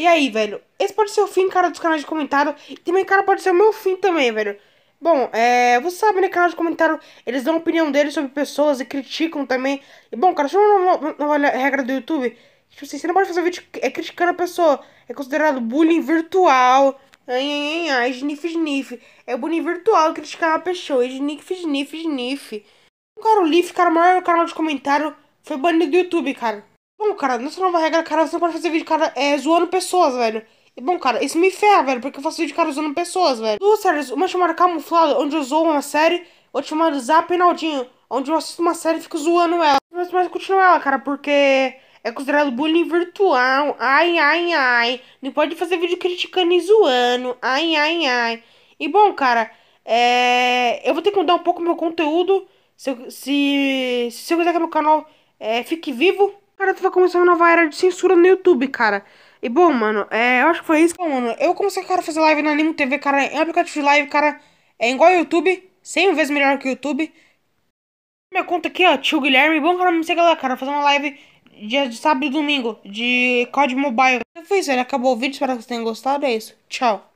E aí, velho? Esse pode ser o fim, cara, dos canais de comentário. E também, cara, pode ser o meu fim também, velho. Bom, é, você sabe, né, canal de comentário, eles dão opinião deles sobre pessoas e criticam também. E, bom, cara, chama uma nova regra do YouTube. Tipo assim, você não pode fazer vídeo é, criticando a pessoa. É considerado bullying virtual. Ai, ai, ai, ai, snif, snif. É bullying virtual criticar uma pessoa. Snif, snif, snif. Cara, o Leaf, cara, o maior canal de comentário, foi banido do YouTube, cara. Bom, cara, não nova regra, cara, você não pode fazer vídeo, cara, é, zoando pessoas, velho. E, bom, cara, isso me ferra, velho, porque eu faço vídeo, cara, zoando pessoas, velho. Duas séries, uma chamada Camuflado, onde eu zoo uma série, outra chamada Zap Naldinho, onde eu assisto uma série e fico zoando ela. Mas, mas continua ela, cara, porque é considerado bullying virtual. Ai, ai, ai. Não pode fazer vídeo criticando e zoando. Ai, ai, ai. E, bom, cara, é... eu vou ter que mudar um pouco meu conteúdo. Se eu, se, se eu quiser que meu canal é, fique vivo, Cara, tu vai começar uma nova era de censura no YouTube, cara. E bom, mano, é, eu acho que foi isso. Bom, mano, eu comecei, cara, a fazer live na Animo TV, cara. É um aplicativo de live, cara. É igual ao YouTube. 100 vezes melhor que o YouTube. Minha conta aqui, ó, tio Guilherme. Bom, cara, me segue lá, cara. Fazer uma live dia de sábado e domingo de COD Mobile. Então foi isso, ele acabou o vídeo. Espero que vocês tenham gostado. É isso. Tchau.